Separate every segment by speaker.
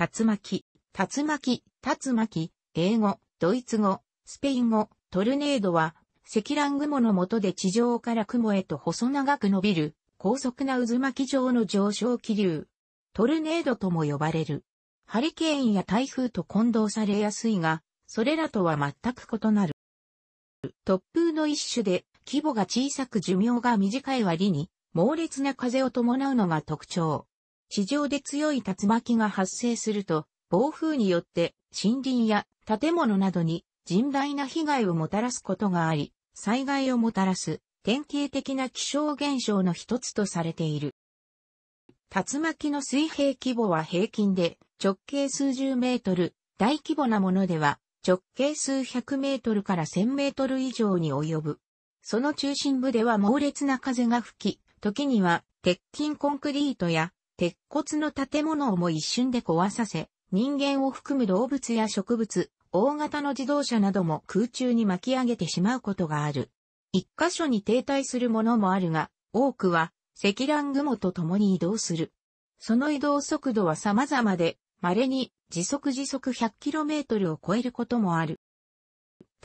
Speaker 1: 竜巻、竜巻、竜巻、英語、ドイツ語、スペイン語、トルネードは、積乱雲の下で地上から雲へと細長く伸びる、高速な渦巻き状の上昇気流。トルネードとも呼ばれる。ハリケーンや台風と混同されやすいが、それらとは全く異なる。突風の一種で、規模が小さく寿命が短い割に、猛烈な風を伴うのが特徴。地上で強い竜巻が発生すると、暴風によって森林や建物などに甚大な被害をもたらすことがあり、災害をもたらす典型的な気象現象の一つとされている。竜巻の水平規模は平均で直径数十メートル、大規模なものでは直径数百メートルから千メートル以上に及ぶ。その中心部では猛烈な風が吹き、時には鉄筋コンクリートや鉄骨の建物をも一瞬で壊させ、人間を含む動物や植物、大型の自動車なども空中に巻き上げてしまうことがある。一箇所に停滞するものもあるが、多くは積乱雲と共に移動する。その移動速度は様々で、稀に時速時速 100km を超えることもある。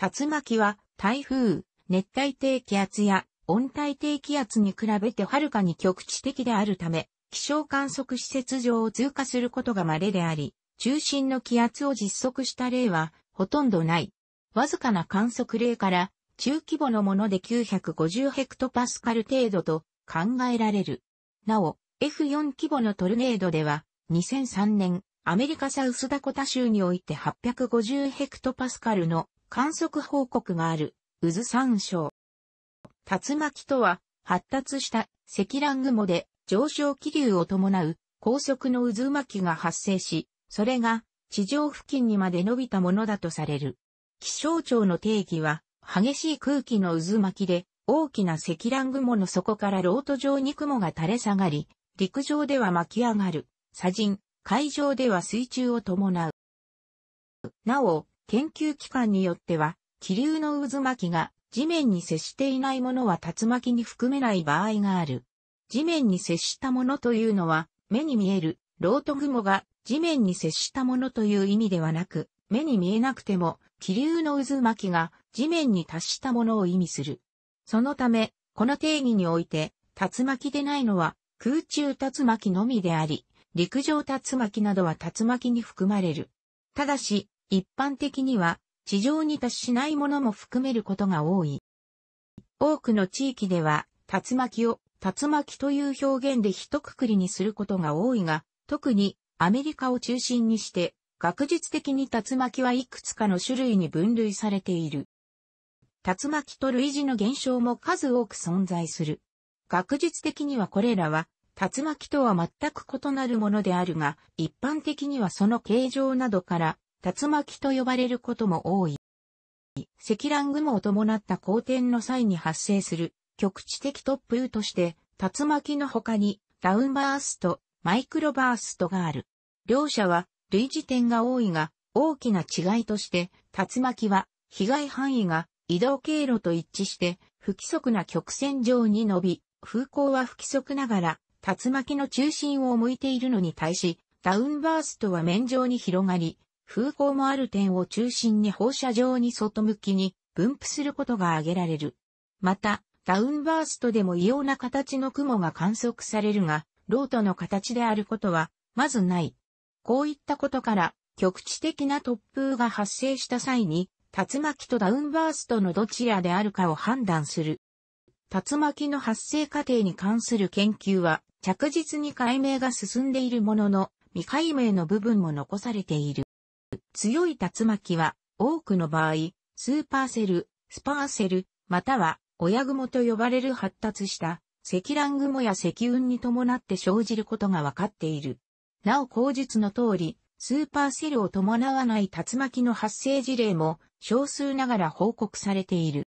Speaker 1: 竜巻は台風、熱帯低気圧や温帯低気圧に比べてはるかに局地的であるため、気象観測施設上を通過することが稀であり、中心の気圧を実測した例はほとんどない。わずかな観測例から中規模のもので950ヘクトパスカル程度と考えられる。なお、F4 規模のトルネードでは2003年アメリカサウスダコタ州において850ヘクトパスカルの観測報告がある、渦参照。竜巻とは、発達した積乱雲で上昇気流を伴う高速の渦巻きが発生し、それが地上付近にまで伸びたものだとされる。気象庁の定義は、激しい空気の渦巻きで、大きな積乱雲の底からロート状に雲が垂れ下がり、陸上では巻き上がる、砂塵、海上では水中を伴う。なお、研究機関によっては、気流の渦巻きが地面に接していないものは竜巻に含めない場合がある。地面に接したものというのは、目に見える、ロート雲が地面に接したものという意味ではなく、目に見えなくても、気流の渦巻きが地面に達したものを意味する。そのため、この定義において、竜巻でないのは空中竜巻のみであり、陸上竜巻などは竜巻に含まれる。ただし、一般的には地上に達しないものも含めることが多い。多くの地域では竜巻を竜巻という表現で一括りにすることが多いが、特にアメリカを中心にして、学術的に竜巻はいくつかの種類に分類されている。竜巻と類似の現象も数多く存在する。学術的にはこれらは、竜巻とは全く異なるものであるが、一般的にはその形状などから、竜巻と呼ばれることも多い。積乱雲を伴った光天の際に発生する局地的突風として、竜巻の他に、ダウンバースト、マイクロバーストがある。両者は、類似点が多いが、大きな違いとして、竜巻は、被害範囲が移動経路と一致して、不規則な曲線上に伸び、風向は不規則ながら、竜巻の中心を向いているのに対し、ダウンバーストは面上に広がり、風向もある点を中心に放射状に外向きに分布することが挙げられる。また、ダウンバーストでも異様な形の雲が観測されるが、ロートの形であることは、まずない。こういったことから、局地的な突風が発生した際に、竜巻とダウンバーストのどちらであるかを判断する。竜巻の発生過程に関する研究は、着実に解明が進んでいるものの、未解明の部分も残されている。強い竜巻は、多くの場合、スーパーセル、スパーセル、または親雲と呼ばれる発達した積乱雲や積雲に伴って生じることが分かっている。なお口述の通り、スーパーセルを伴わない竜巻の発生事例も少数ながら報告されている。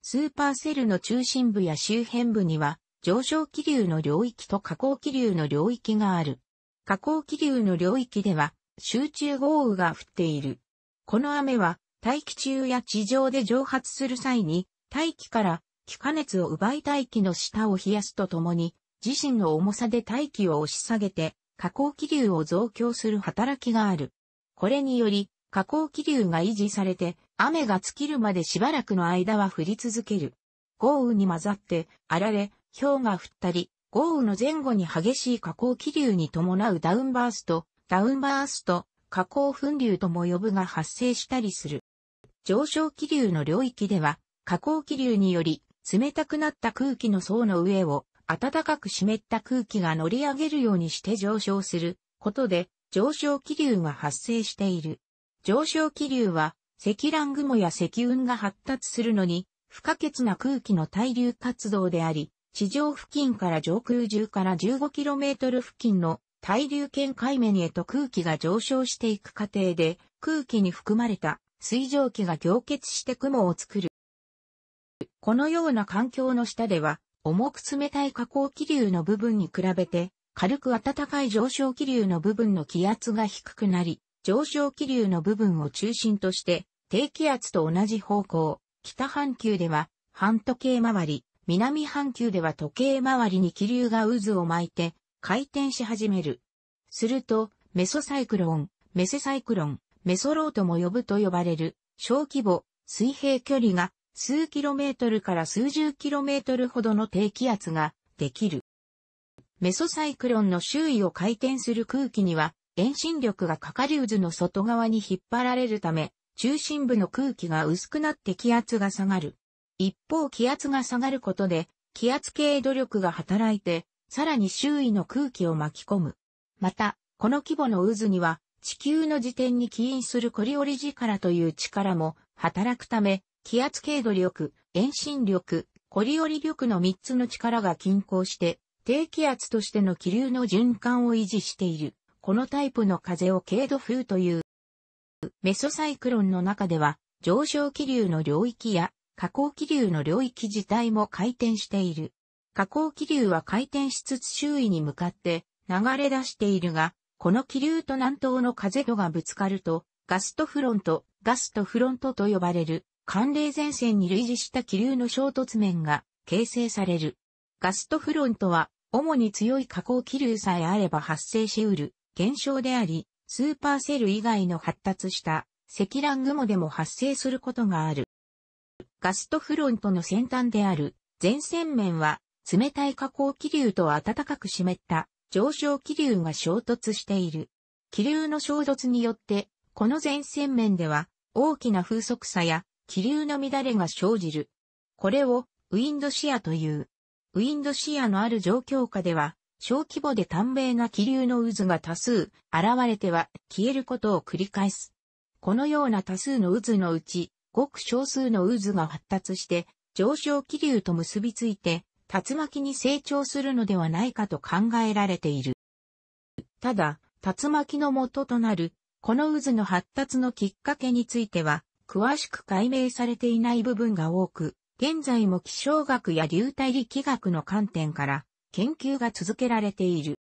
Speaker 1: スーパーセルの中心部や周辺部には上昇気流の領域と下降気流の領域がある。下降気流の領域では集中豪雨が降っている。この雨は大気中や地上で蒸発する際に大気から気化熱を奪い大気の下を冷やすとともに、自身の重さで大気を押し下げて、下降気流を増強する働きがある。これにより、下降気流が維持されて、雨が尽きるまでしばらくの間は降り続ける。豪雨に混ざって、あられ、氷が降ったり、豪雨の前後に激しい下降気流に伴うダウンバースト、ダウンバースト、下降噴流とも呼ぶが発生したりする。上昇気流の領域では、下降気流により、冷たくなった空気の層の上を、暖かく湿った空気が乗り上げるようにして上昇することで、上昇気流が発生している。上昇気流は、積乱雲や積雲が発達するのに、不可欠な空気の対流活動であり、地上付近から上空10から 15km 付近の対流圏海面へと空気が上昇していく過程で、空気に含まれた水蒸気が凝結して雲を作る。このような環境の下では、重く冷たい下降気流の部分に比べて、軽く暖かい上昇気流の部分の気圧が低くなり、上昇気流の部分を中心として、低気圧と同じ方向、北半球では半時計回り、南半球では時計回りに気流が渦を巻いて回転し始める。すると、メソサイクロン、メセサイクロン、メソローとも呼ぶと呼ばれる、小規模、水平距離が数キロメートルから数十キロメートルほどの低気圧ができる。メソサイクロンの周囲を回転する空気には遠心力がかかり渦の外側に引っ張られるため、中心部の空気が薄くなって気圧が下がる。一方気圧が下がることで気圧系努力が働いて、さらに周囲の空気を巻き込む。また、この規模の渦には地球の自転に起因するコリオリ力という力も働くため、気圧経度力、遠心力、コリオリ力の3つの力が均衡して、低気圧としての気流の循環を維持している。このタイプの風を経度風という。メソサイクロンの中では、上昇気流の領域や下降気流の領域自体も回転している。下降気流は回転しつつ周囲に向かって流れ出しているが、この気流と南東の風度がぶつかると、ガストフロント、ガストフロントと呼ばれる寒冷前線に類似した気流の衝突面が形成される。ガストフロントは、主に強い下降気流さえあれば発生し得る現象であり、スーパーセル以外の発達した積乱雲でも発生することがある。ガストフロントの先端である前線面は冷たい下降気流と暖かく湿った上昇気流が衝突している。気流の衝突によって、この前線面では大きな風速差や気流の乱れが生じる。これをウィンドシアという。ウィンドシアのある状況下では、小規模で短命な気流の渦が多数現れては消えることを繰り返す。このような多数の渦のうち、ごく少数の渦が発達して上昇気流と結びついて竜巻に成長するのではないかと考えられている。ただ、竜巻の元となるこの渦の発達のきっかけについては詳しく解明されていない部分が多く、現在も気象学や流体力学の観点から研究が続けられている。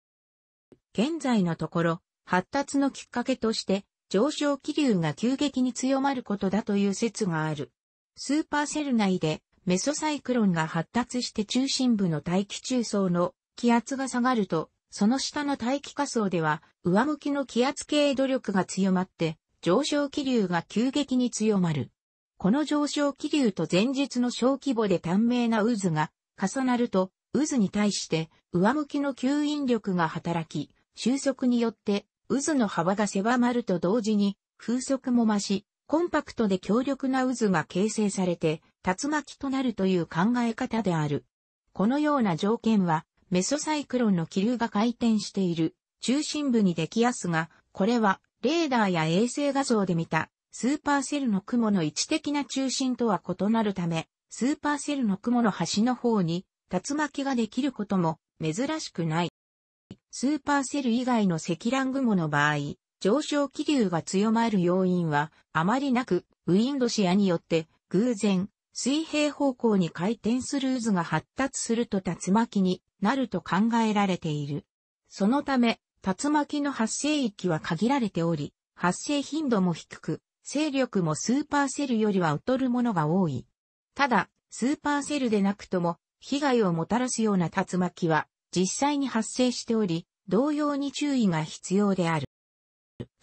Speaker 1: 現在のところ、発達のきっかけとして上昇気流が急激に強まることだという説がある。スーパーセル内でメソサイクロンが発達して中心部の大気中層の気圧が下がると、その下の大気下層では上向きの気圧系努力が強まって上昇気流が急激に強まる。この上昇気流と前日の小規模で短命な渦が重なると、渦に対して上向きの吸引力が働き、収束によって渦の幅が狭まると同時に風速も増し、コンパクトで強力な渦が形成されて竜巻となるという考え方である。このような条件はメソサイクロンの気流が回転している中心部にできやすが、これはレーダーや衛星画像で見た、スーパーセルの雲の位置的な中心とは異なるため、スーパーセルの雲の端の方に竜巻ができることも珍しくない。スーパーセル以外の積乱雲の場合、上昇気流が強まる要因はあまりなく、ウィンドシアによって偶然水平方向に回転する渦が発達すると竜巻になると考えられている。そのため、竜巻の発生域は限られており、発生頻度も低く、勢力もスーパーセルよりは劣るものが多い。ただ、スーパーセルでなくとも、被害をもたらすような竜巻は、実際に発生しており、同様に注意が必要である。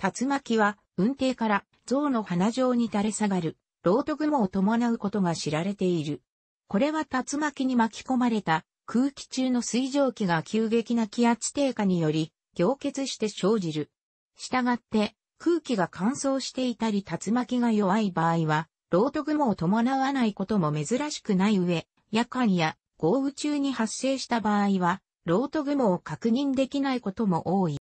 Speaker 1: 竜巻は、運転から象の鼻状に垂れ下がる、ロート雲を伴うことが知られている。これは竜巻に巻き込まれた空気中の水蒸気が急激な気圧低下により凝結して生じる。したがって、空気が乾燥していたり竜巻が弱い場合は、ロート雲を伴わないことも珍しくない上、夜間や豪雨中に発生した場合は、ロート雲を確認できないことも多い。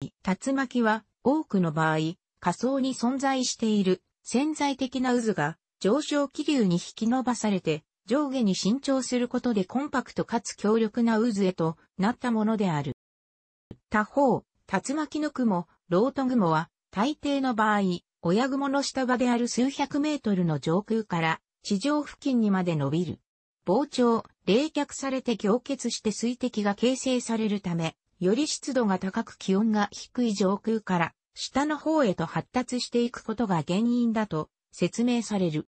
Speaker 1: 竜巻は多くの場合、仮想に存在している潜在的な渦が上昇気流に引き伸ばされて上下に伸長することでコンパクトかつ強力な渦へとなったものである。他方、竜巻の雲、ロート雲は、大抵の場合、親雲の下場である数百メートルの上空から地上付近にまで伸びる。膨張、冷却されて凝結して水滴が形成されるため、より湿度が高く気温が低い上空から下の方へと発達していくことが原因だと説明される。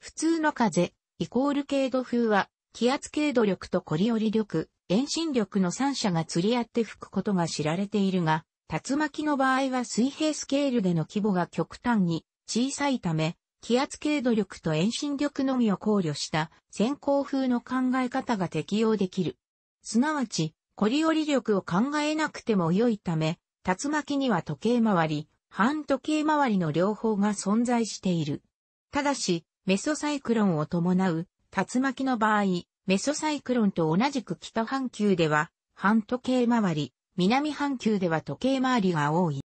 Speaker 1: 普通の風、イコール経度風は気圧経度力とコリオリ力、遠心力の三者が釣り合って吹くことが知られているが、竜巻の場合は水平スケールでの規模が極端に小さいため、気圧経度力と遠心力のみを考慮した先行風の考え方が適用できる。すなわち、コリオリ力を考えなくても良いため、竜巻には時計回り、反時計回りの両方が存在している。ただし、メソサイクロンを伴う竜巻の場合、メソサイクロンと同じく北半球では、半時計回り、南半球では時計回りが多い。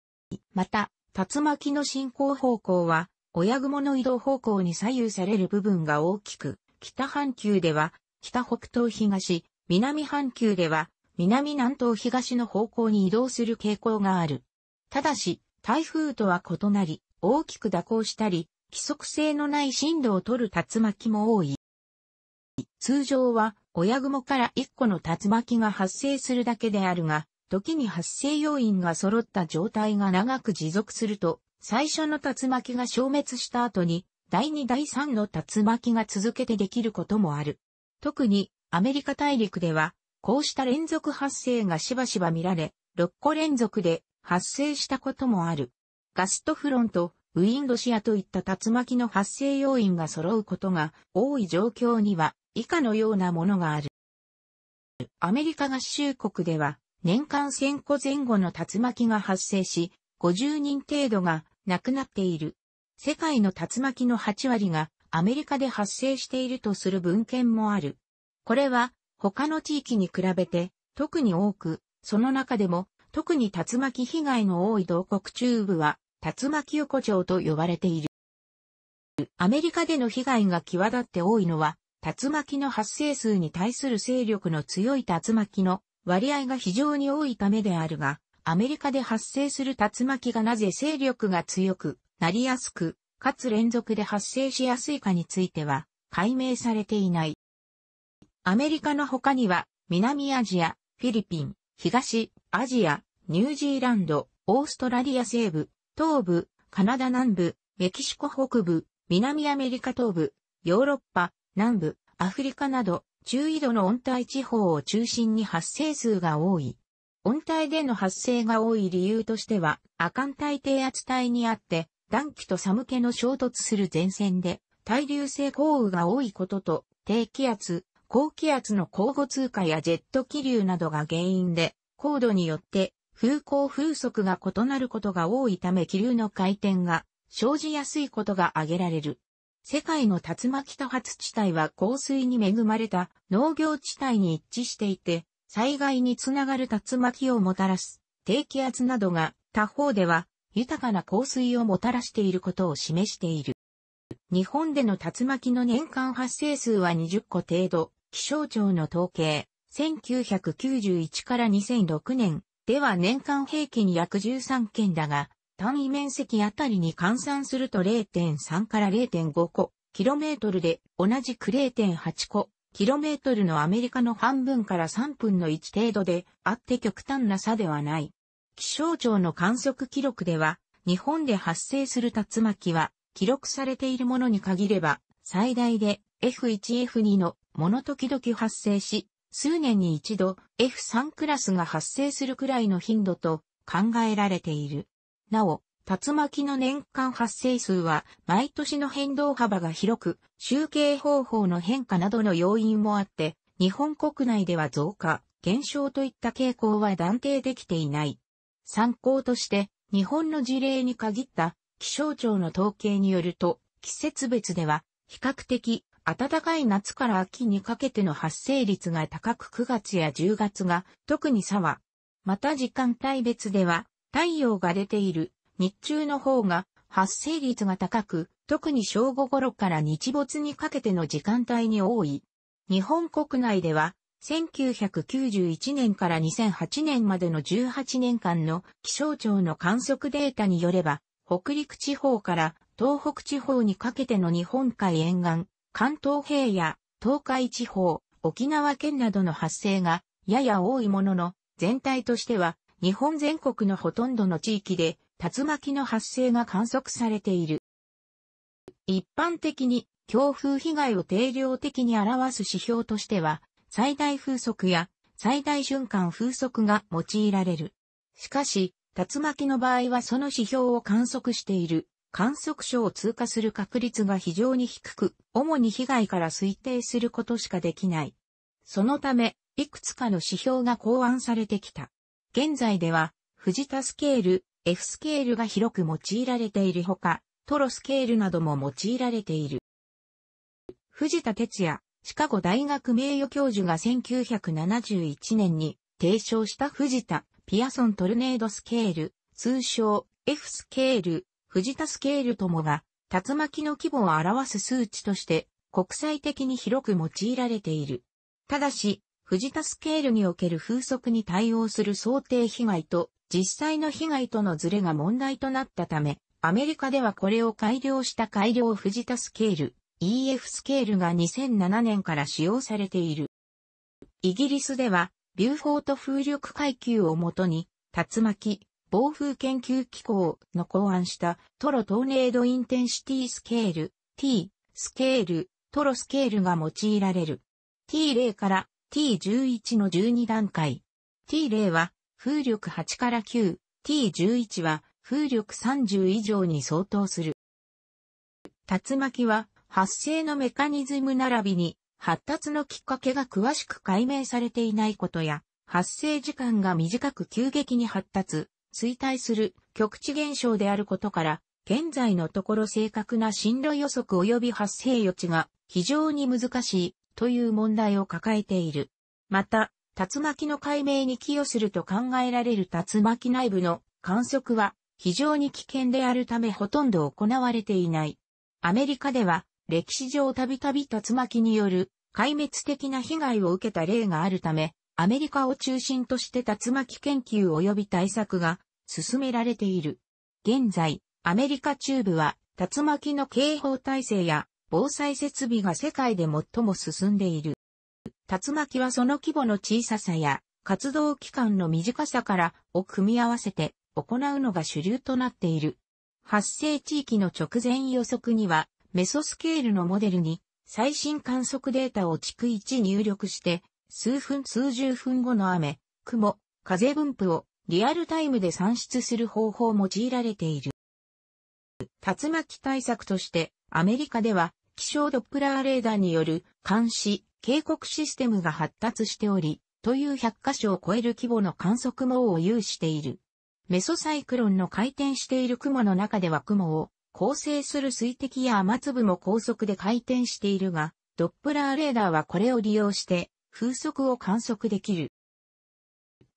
Speaker 1: また、竜巻の進行方向は、親雲の移動方向に左右される部分が大きく、北半球では、北北東東、南半球では、南南東東の方向に移動する傾向がある。ただし、台風とは異なり、大きく蛇行したり、規則性のない振動を取る竜巻も多い。通常は親雲から1個の竜巻が発生するだけであるが、時に発生要因が揃った状態が長く持続すると、最初の竜巻が消滅した後に、第2第3の竜巻が続けてできることもある。特にアメリカ大陸では、こうした連続発生がしばしば見られ、6個連続で発生したこともある。ガストフロント、ウィンドシアといった竜巻の発生要因が揃うことが多い状況には、以下のようなものがある。アメリカ合衆国では年間1000個前後の竜巻が発生し、50人程度が亡くなっている。世界の竜巻の8割がアメリカで発生しているとする文献もある。これは他の地域に比べて特に多く、その中でも特に竜巻被害の多い同国中部は竜巻横丁と呼ばれている。アメリカでの被害が際立って多いのは竜巻の発生数に対する勢力の強い竜巻の割合が非常に多いためであるが、アメリカで発生する竜巻がなぜ勢力が強くなりやすく、かつ連続で発生しやすいかについては、解明されていない。アメリカの他には、南アジア、フィリピン、東アジア、ニュージーランド、オーストラリア西部、東部、カナダ南部、メキシコ北部、南アメリカ東部、ヨーロッパ、南部、アフリカなど、中緯度の温帯地方を中心に発生数が多い。温帯での発生が多い理由としては、亜寒帯低圧帯にあって、暖気と寒気の衝突する前線で、対流性降雨が多いことと、低気圧、高気圧の交互通過やジェット気流などが原因で、高度によって風向風速が異なることが多いため気流の回転が生じやすいことが挙げられる。世界の竜巻多発地帯は降水に恵まれた農業地帯に一致していて、災害につながる竜巻をもたらす低気圧などが他方では豊かな降水をもたらしていることを示している。日本での竜巻の年間発生数は20個程度、気象庁の統計、1991から2006年では年間平均約13件だが、単位面積あたりに換算すると0.3から0.5個、キロメートルで同じく0.8個、キロメートルのアメリカの半分から3分の1程度であって極端な差ではない。気象庁の観測記録では、日本で発生する竜巻は、記録されているものに限れば、最大で F1F2 のもの時々発生し、数年に一度 F3 クラスが発生するくらいの頻度と考えられている。なお、竜巻の年間発生数は毎年の変動幅が広く、集計方法の変化などの要因もあって、日本国内では増加、減少といった傾向は断定できていない。参考として、日本の事例に限った気象庁の統計によると、季節別では比較的暖かい夏から秋にかけての発生率が高く9月や10月が特に差は、また時間帯別では太陽が出ている日中の方が発生率が高く、特に正午頃から日没にかけての時間帯に多い。日本国内では、1991年から2008年までの18年間の気象庁の観測データによれば、北陸地方から東北地方にかけての日本海沿岸、関東平野、東海地方、沖縄県などの発生がやや多いものの、全体としては日本全国のほとんどの地域で竜巻の発生が観測されている。一般的に強風被害を定量的に表す指標としては、最大風速や最大瞬間風速が用いられる。しかし、竜巻の場合はその指標を観測している観測所を通過する確率が非常に低く、主に被害から推定することしかできない。そのため、いくつかの指標が考案されてきた。現在では、藤田スケール、F スケールが広く用いられているほか、トロスケールなども用いられている。藤田哲也、シカゴ大学名誉教授が1971年に提唱した藤田ピアソントルネードスケール、通称 F スケール、藤田スケールともが、竜巻の規模を表す数値として国際的に広く用いられている。ただし、士田スケールにおける風速に対応する想定被害と実際の被害とのズレが問題となったため、アメリカではこれを改良した改良士田スケール、EF スケールが2007年から使用されている。イギリスでは、ビューフォート風力階級をもとに、竜巻、暴風研究機構の考案したトロトーネードインテンシティスケール、T、スケール、トロスケールが用いられる。T0 から T11 の12段階。T0 は風力8から9、T11 は風力30以上に相当する。竜巻は発生のメカニズム並びに発達のきっかけが詳しく解明されていないことや発生時間が短く急激に発達、衰退する局地現象であることから現在のところ正確な進路予測及び発生予知が非常に難しいという問題を抱えている。また、竜巻の解明に寄与すると考えられる竜巻内部の観測は非常に危険であるためほとんど行われていない。アメリカでは歴史上たびたび竜巻による壊滅的な被害を受けた例があるため、アメリカを中心として竜巻研究及び対策が進められている。現在、アメリカ中部は竜巻の警報体制や防災設備が世界で最も進んでいる。竜巻はその規模の小ささや活動期間の短さからを組み合わせて行うのが主流となっている。発生地域の直前予測にはメソスケールのモデルに最新観測データを逐一入力して数分数十分後の雨、雲、風分布をリアルタイムで算出する方法も用いられている。竜巻対策としてアメリカでは気象ドップラーレーダーによる監視、警告システムが発達しており、という100カ所を超える規模の観測網を有している。メソサイクロンの回転している雲の中では雲を構成する水滴や雨粒も高速で回転しているが、ドップラーレーダーはこれを利用して風速を観測できる。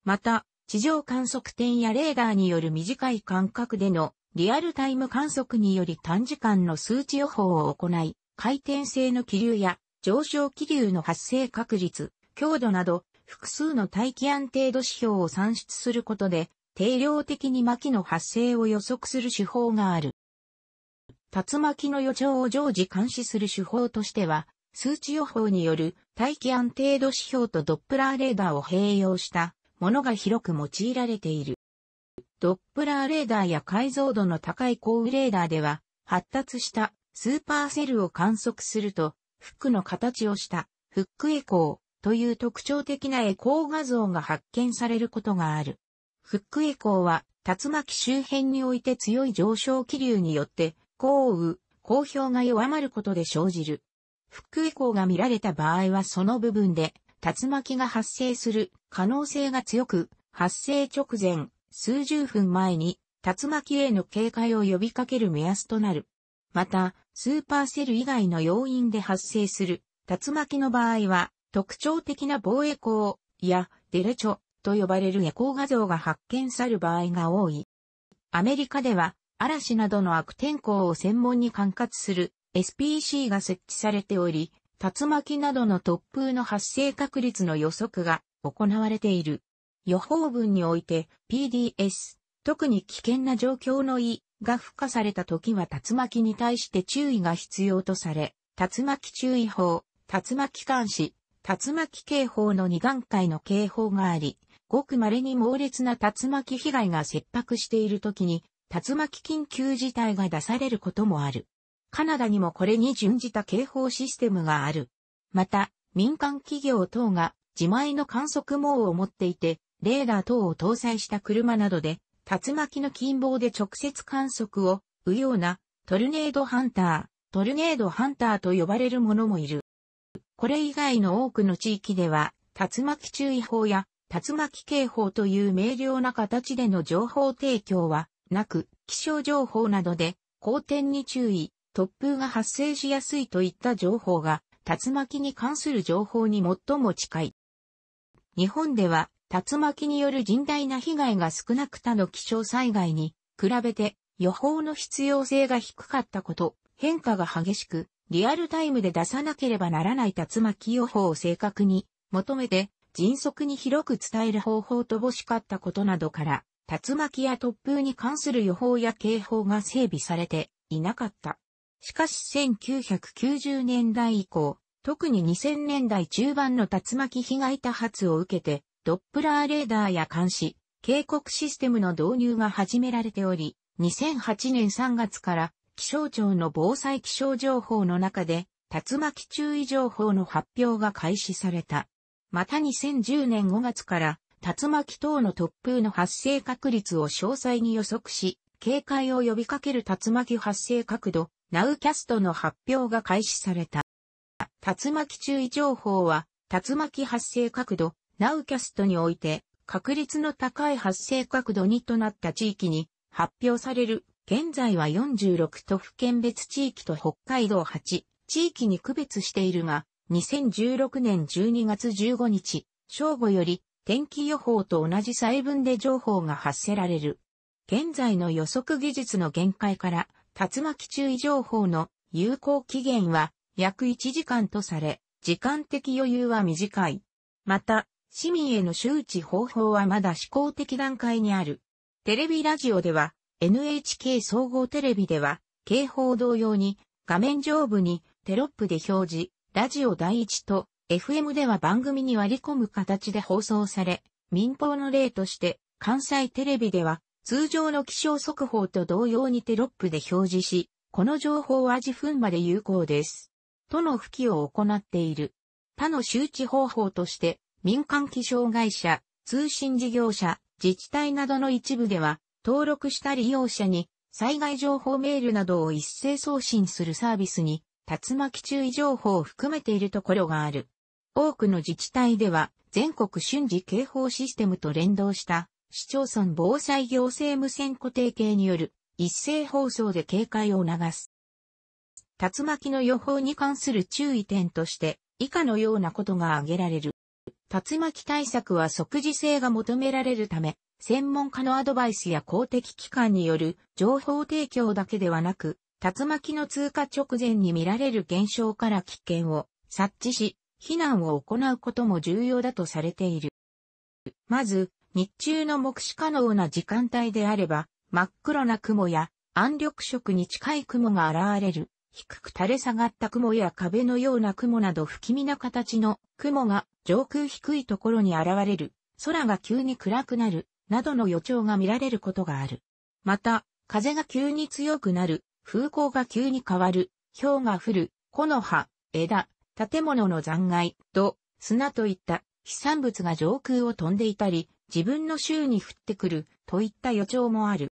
Speaker 1: また、地上観測点やレーダーによる短い間隔でのリアルタイム観測により短時間の数値予報を行い、回転性の気流や上昇気流の発生確率、強度など複数の大気安定度指標を算出することで定量的に巻の発生を予測する手法がある。竜巻の予兆を常時監視する手法としては、数値予報による大気安定度指標とドップラーレーダーを併用したものが広く用いられている。ドップラーレーダーや解像度の高い高レーダーでは、発達したスーパーセルを観測すると、フックの形をしたフックエコーという特徴的なエコー画像が発見されることがある。フックエコーは竜巻周辺において強い上昇気流によって降雨、降氷が弱まることで生じる。フックエコーが見られた場合はその部分で竜巻が発生する可能性が強く、発生直前、数十分前に竜巻への警戒を呼びかける目安となる。また、スーパーセル以外の要因で発生する竜巻の場合は、特徴的な防衛光やデレチョと呼ばれる夜光画像が発見される場合が多い。アメリカでは、嵐などの悪天候を専門に管轄する SPC が設置されており、竜巻などの突風の発生確率の予測が行われている。予報文において PDS、特に危険な状況のい。が付加された時は竜巻に対して注意が必要とされ、竜巻注意報、竜巻監視、竜巻警報の2段階の警報があり、ごく稀に猛烈な竜巻被害が切迫している時に、竜巻緊急事態が出されることもある。カナダにもこれに準じた警報システムがある。また、民間企業等が自前の観測網を持っていて、レーダー等を搭載した車などで竜巻の近傍で直接観測を、うような、トルネードハンター、トルネードハンターと呼ばれるものもいる。これ以外の多くの地域では、竜巻注意報や、竜巻警報という明瞭な形での情報提供は、なく、気象情報などで、好天に注意、突風が発生しやすいといった情報が、竜巻に関する情報に最も近い。日本では、竜巻による甚大な被害が少なく他の気象災害に比べて予報の必要性が低かったこと、変化が激しく、リアルタイムで出さなければならない竜巻予報を正確に求めて迅速に広く伝える方法乏しかったことなどから、竜巻や突風に関する予報や警報が整備されていなかった。しかし1990年代以降、特に2000年代中盤の竜巻被害多発を受けて、ドップラーレーダーや監視、警告システムの導入が始められており、2008年3月から気象庁の防災気象情報の中で、竜巻注意情報の発表が開始された。また2010年5月から、竜巻等の突風の発生確率を詳細に予測し、警戒を呼びかける竜巻発生角度、ナウキャストの発表が開始された。竜巻注意情報は、竜巻発生角度、ナウキャストにおいて、確率の高い発生角度2となった地域に発表される、現在は46都府県別地域と北海道8地域に区別しているが、2016年12月15日、正午より天気予報と同じ細分で情報が発せられる。現在の予測技術の限界から、竜巻注意情報の有効期限は約1時間とされ、時間的余裕は短い。また、市民への周知方法はまだ試行的段階にある。テレビラジオでは、NHK 総合テレビでは、警報同様に、画面上部にテロップで表示、ラジオ第一と FM では番組に割り込む形で放送され、民放の例として、関西テレビでは、通常の気象速報と同様にテロップで表示し、この情報は自分まで有効です。との吹きを行っている。他の周知方法として、民間気象会社、通信事業者、自治体などの一部では、登録した利用者に災害情報メールなどを一斉送信するサービスに、竜巻注意情報を含めているところがある。多くの自治体では、全国瞬時警報システムと連動した市町村防災行政無線固定系による一斉放送で警戒を促す。竜巻の予報に関する注意点として以下のようなことが挙げられる。竜巻対策は即時性が求められるため、専門家のアドバイスや公的機関による情報提供だけではなく、竜巻の通過直前に見られる現象から危険を察知し、避難を行うことも重要だとされている。まず、日中の目視可能な時間帯であれば、真っ黒な雲や暗緑色に近い雲が現れる低く垂れ下がった雲や壁のような雲など不気味な形の雲が上空低いところに現れる、空が急に暗くなる、などの予兆が見られることがある。また、風が急に強くなる、風向が急に変わる、氷が降る、木の葉、枝、建物の残骸、土、砂といった飛散物が上空を飛んでいたり、自分の周に降ってくるといった予兆もある。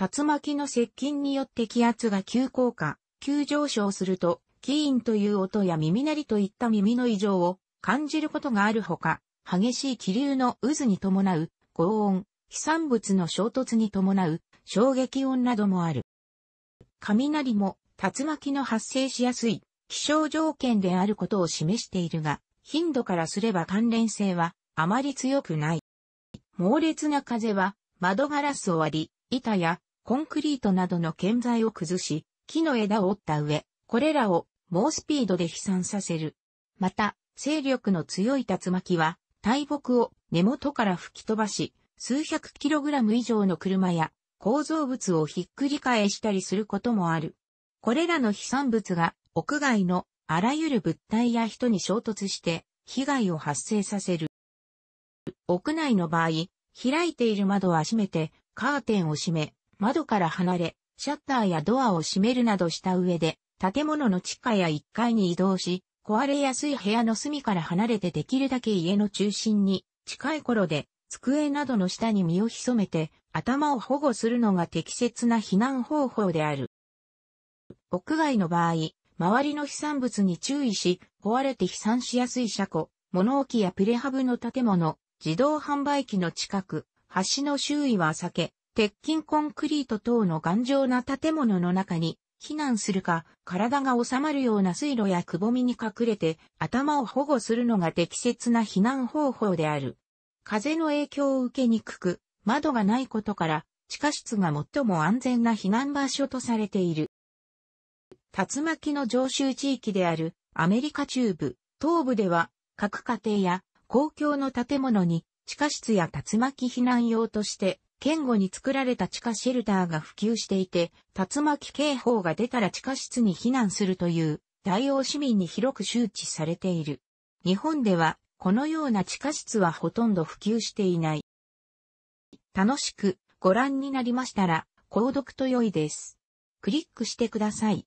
Speaker 1: 竜巻の接近によって気圧が急降下、急上昇すると、キーンという音や耳鳴りといった耳の異常を感じることがあるほか、激しい気流の渦に伴う、高音、飛散物の衝突に伴う、衝撃音などもある。雷も、竜巻の発生しやすい、気象条件であることを示しているが、頻度からすれば関連性は、あまり強くない。猛烈な風は、窓ガラスを割り、板や、コンクリートなどの建材を崩し、木の枝を折った上、これらを猛スピードで飛散させる。また、勢力の強い竜巻は、大木を根元から吹き飛ばし、数百キログラム以上の車や構造物をひっくり返したりすることもある。これらの飛散物が屋外のあらゆる物体や人に衝突して被害を発生させる。屋内の場合、開いている窓は閉めて、カーテンを閉め、窓から離れ、シャッターやドアを閉めるなどした上で、建物の地下や1階に移動し、壊れやすい部屋の隅から離れてできるだけ家の中心に近い頃で机などの下に身を潜めて頭を保護するのが適切な避難方法である。屋外の場合、周りの飛散物に注意し、壊れて飛散しやすい車庫、物置やプレハブの建物、自動販売機の近く、橋の周囲は避け、鉄筋コンクリート等の頑丈な建物の中に避難するか、体が収まるような水路やくぼみに隠れて頭を保護するのが適切な避難方法である。風の影響を受けにくく、窓がないことから、地下室が最も安全な避難場所とされている。竜巻の常習地域であるアメリカ中部、東部では、各家庭や公共の建物に地下室や竜巻避難用として県後に作られた地下シェルターが普及していて、竜巻警報が出たら地下室に避難するという、大王市民に広く周知されている。日本では、このような地下室はほとんど普及していない。楽しくご覧になりましたら、購読と良いです。クリックしてください。